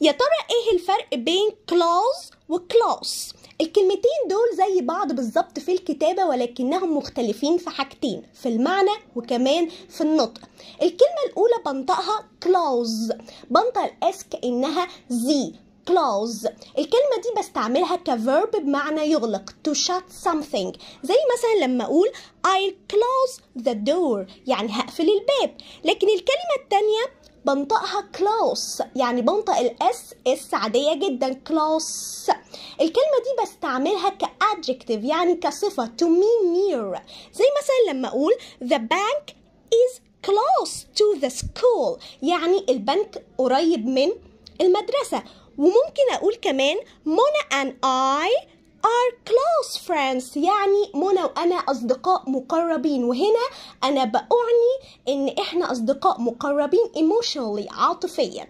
يا ترى ايه الفرق بين كلاوز وكلاس الكلمتين دول زي بعض بالظبط في الكتابة ولكنهم مختلفين في حاجتين في المعنى وكمان في النطق الكلمة الأولى بنطقها كلاوز بنطق الاس كأنها زي close الكلمة دي بستعملها كفيرب بمعنى يغلق to shut something زي مثلا لما أقول I'll close the door يعني هقفل الباب لكن الكلمة التانية بنطقها كلاس يعني بنطق الاس اس عادية جدا كلاس الكلمة دي بستعملها كادجكتيف يعني كصفة to mean near زي مثلا لما اقول the bank is close to the school يعني البنك قريب من المدرسة وممكن اقول كمان Mona and I are close friends يعني منى وأنا أصدقاء مقربين وهنا أنا بأعني إن إحنا أصدقاء مقربين emotionally عاطفيا